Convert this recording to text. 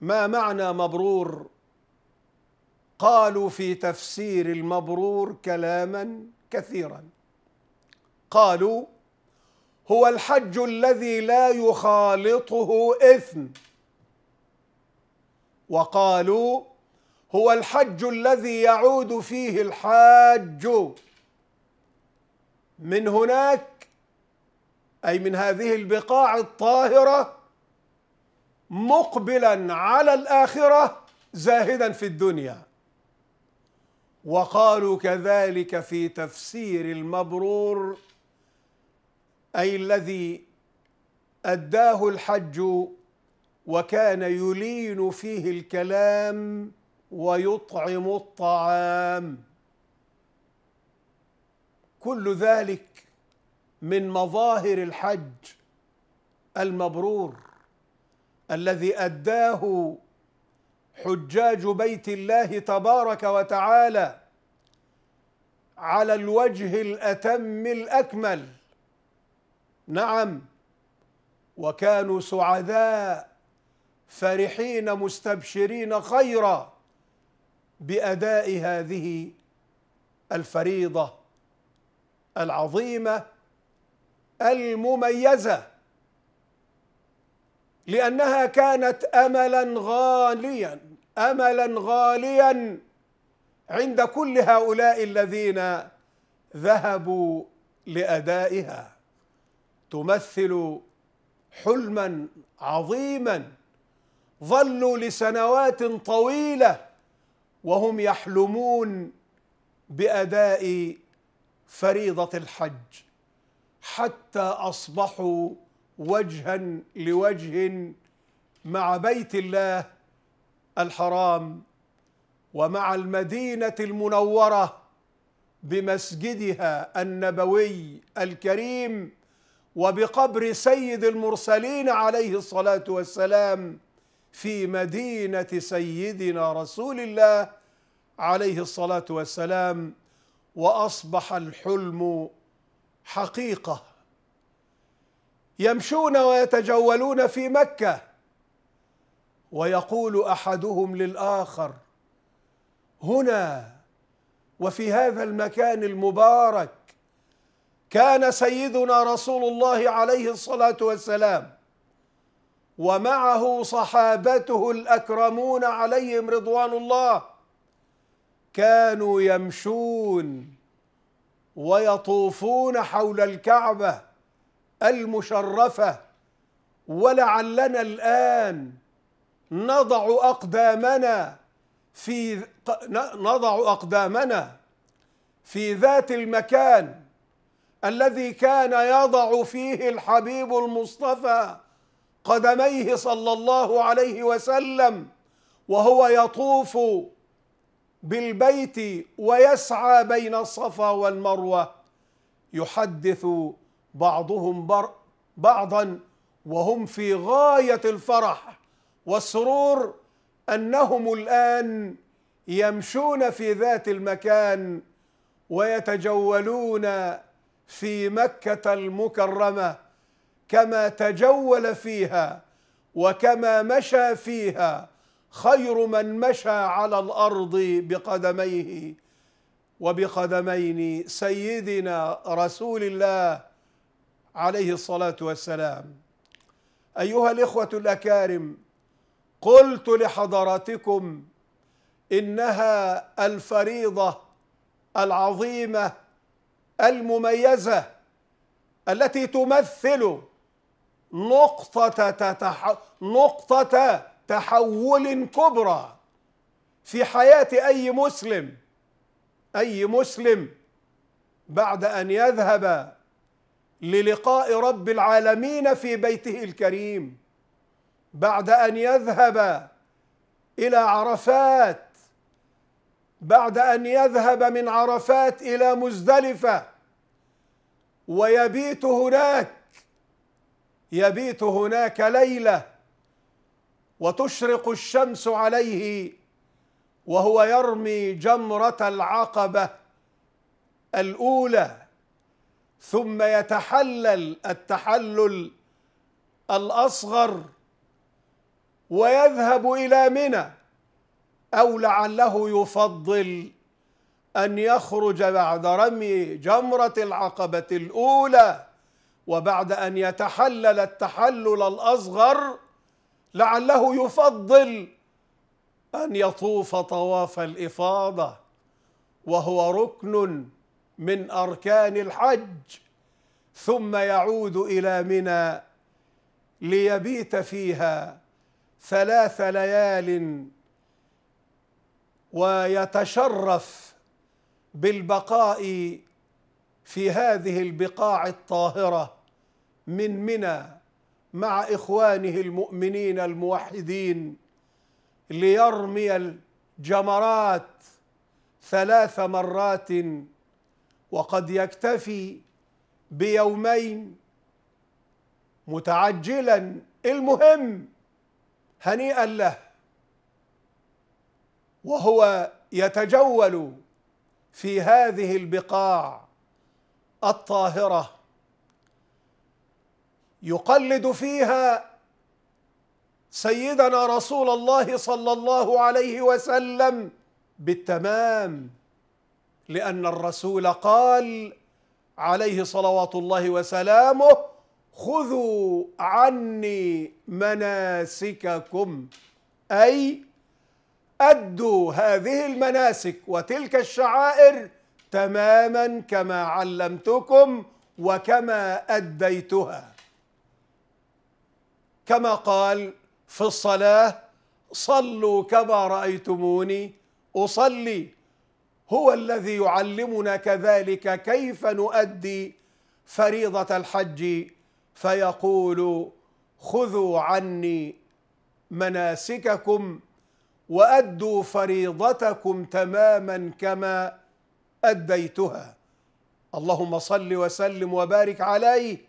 ما معنى مبرور قالوا في تفسير المبرور كلاما كثيرا قالوا هو الحج الذي لا يخالطه اثم وقالوا هو الحج الذي يعود فيه الحاج من هناك اي من هذه البقاع الطاهره مقبلا على الآخرة زاهدا في الدنيا وقالوا كذلك في تفسير المبرور أي الذي أداه الحج وكان يلين فيه الكلام ويطعم الطعام كل ذلك من مظاهر الحج المبرور الذي أداه حجاج بيت الله تبارك وتعالى على الوجه الأتم الأكمل نعم وكانوا سعداء فرحين مستبشرين خيرا بأداء هذه الفريضة العظيمة المميزة لأنها كانت أملا غاليا أملا غاليا عند كل هؤلاء الذين ذهبوا لأدائها تمثل حلما عظيما ظلوا لسنوات طويلة وهم يحلمون بأداء فريضة الحج حتى أصبحوا وجها لوجه مع بيت الله الحرام ومع المدينه المنوره بمسجدها النبوي الكريم وبقبر سيد المرسلين عليه الصلاه والسلام في مدينه سيدنا رسول الله عليه الصلاه والسلام واصبح الحلم حقيقه يمشون ويتجولون في مكة ويقول أحدهم للآخر هنا وفي هذا المكان المبارك كان سيدنا رسول الله عليه الصلاة والسلام ومعه صحابته الأكرمون عليهم رضوان الله كانوا يمشون ويطوفون حول الكعبه المشرفة ولعلنا الآن نضع أقدامنا في نضع أقدامنا في ذات المكان الذي كان يضع فيه الحبيب المصطفى قدميه صلى الله عليه وسلم وهو يطوف بالبيت ويسعى بين الصفا والمروه يحدث بعضهم بعضا وهم في غايه الفرح والسرور انهم الان يمشون في ذات المكان ويتجولون في مكه المكرمه كما تجول فيها وكما مشى فيها خير من مشى على الارض بقدميه وبقدمين سيدنا رسول الله عليه الصلاة والسلام أيها الإخوة الأكارم قلت لحضراتكم إنها الفريضة العظيمة المميزة التي تمثل نقطة تتح... نقطة تحول كبرى في حياة أي مسلم أي مسلم بعد أن يذهب للقاء رب العالمين في بيته الكريم بعد ان يذهب الى عرفات بعد ان يذهب من عرفات الى مزدلفه ويبيت هناك يبيت هناك ليله وتشرق الشمس عليه وهو يرمي جمره العقبه الاولى ثم يتحلل التحلل الأصغر ويذهب إلى منى أو لعله يفضل أن يخرج بعد رمي جمرة العقبة الأولى وبعد أن يتحلل التحلل الأصغر لعله يفضل أن يطوف طواف الإفاضة وهو ركن من أركان الحج ثم يعود إلى منى ليبيت فيها ثلاث ليال ويتشرف بالبقاء في هذه البقاع الطاهرة من منى مع إخوانه المؤمنين الموحدين ليرمي الجمرات ثلاث مرات وقد يكتفي بيومين متعجلا المهم هنيئا له وهو يتجول في هذه البقاع الطاهره يقلد فيها سيدنا رسول الله صلى الله عليه وسلم بالتمام لأن الرسول قال عليه صلوات الله وسلامه خذوا عني مناسككم أي أدوا هذه المناسك وتلك الشعائر تماما كما علمتكم وكما أديتها كما قال في الصلاة صلوا كما رأيتموني أصلي هو الذي يعلمنا كذلك كيف نؤدي فريضة الحج فيقول خذوا عني مناسككم وأدوا فريضتكم تماما كما أديتها اللهم صل وسلم وبارك عليه